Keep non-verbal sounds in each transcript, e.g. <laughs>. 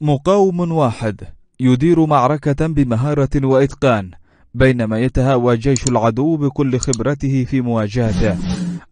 مقاوم واحد يدير معركة بمهارة وإتقان بينما يتهاوى جيش العدو بكل خبرته في مواجهته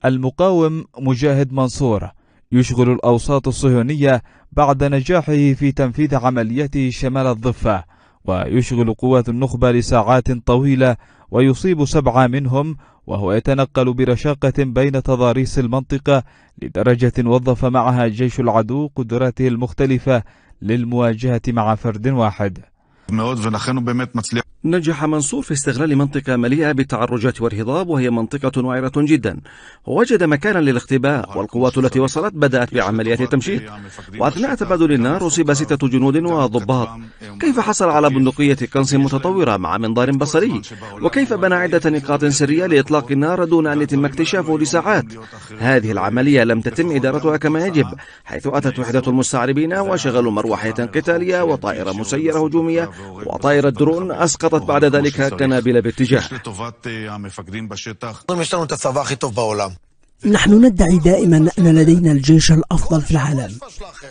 المقاوم مجاهد منصور يشغل الأوساط الصهيونية بعد نجاحه في تنفيذ عمليته شمال الضفة ويشغل قوات النخبة لساعات طويلة ويصيب سبعة منهم وهو يتنقل برشاقة بين تضاريس المنطقة لدرجة وظف معها جيش العدو قدراته المختلفة للمواجهة مع فرد واحد نجح منصور في استغلال منطقة مليئة بالتعرجات والهضاب وهي منطقة وعرة جدا ووجد مكانا للاختباء والقوات التي وصلت بدأت بعمليات التمشيط وأثناء تبادل النار أصيب ستة جنود وضباط كيف حصل على بندقية قنص متطورة مع منظار بصري وكيف بنى عدة نقاط سرية لإطلاق النار دون أن يتم اكتشافه لساعات هذه العملية لم تتم إدارتها كما يجب حيث أتت وحدة المستعربين وشغلوا مروحية قتالية وطائرة مسيرة هجومية وطائرة درون أسقط سقطت بعد ذلك قنابل باتجاه <laughs> نحن ندعي دائما أن لدينا الجيش الأفضل في العالم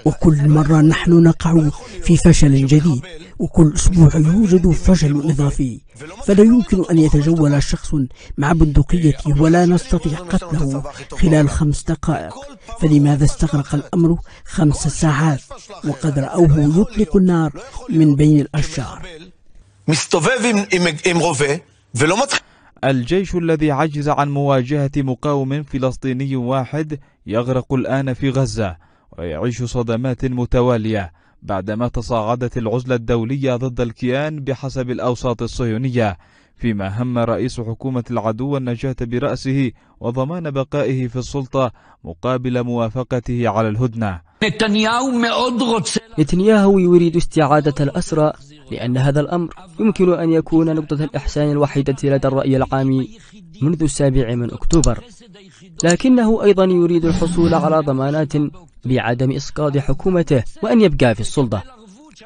وكل مرة نحن نقع في فشل جديد وكل أسبوع يوجد فشل إضافي فلا يمكن أن يتجول شخص مع بندقيته ولا نستطيع قتله خلال خمس دقائق فلماذا استغرق الأمر خمس ساعات وقد رأوه يطلق النار من بين الأشجار الجيش الذي عجز عن مواجهة مقاوم فلسطيني واحد يغرق الآن في غزة ويعيش صدمات متوالية بعدما تصاعدت العزلة الدولية ضد الكيان بحسب الأوساط الصهيونية فيما هم رئيس حكومة العدو النجاة برأسه وضمان بقائه في السلطة مقابل موافقته على الهدنة نتنياهو يريد استعادة الأسرى لأن هذا الأمر يمكن أن يكون نقطة الإحسان الوحيدة لدى الرأي العام منذ السابع من أكتوبر لكنه أيضا يريد الحصول على ضمانات بعدم إسقاط حكومته وأن يبقى في السلطة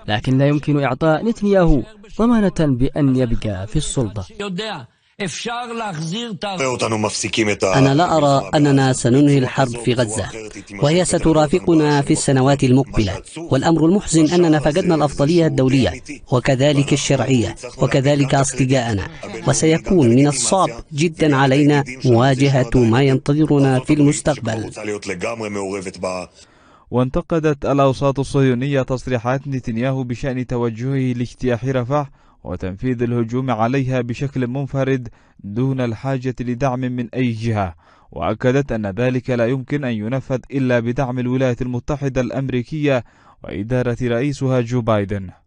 لكن لا يمكن إعطاء نتنياهو ضمانة بأن يبقى في السلطة أنا لا أرى أننا سننهي الحرب في غزة وهي سترافقنا في السنوات المقبلة والأمر المحزن أننا فقدنا الأفضلية الدولية وكذلك الشرعية وكذلك أصدقاءنا وسيكون من الصعب جدا علينا مواجهة ما ينتظرنا في المستقبل وانتقدت الأوساط الصهيونية تصريحات نتنياهو بشأن توجهه لاجتياح رفح وتنفيذ الهجوم عليها بشكل منفرد دون الحاجة لدعم من أي جهة وأكدت أن ذلك لا يمكن أن ينفذ إلا بدعم الولايات المتحدة الأمريكية وإدارة رئيسها جو بايدن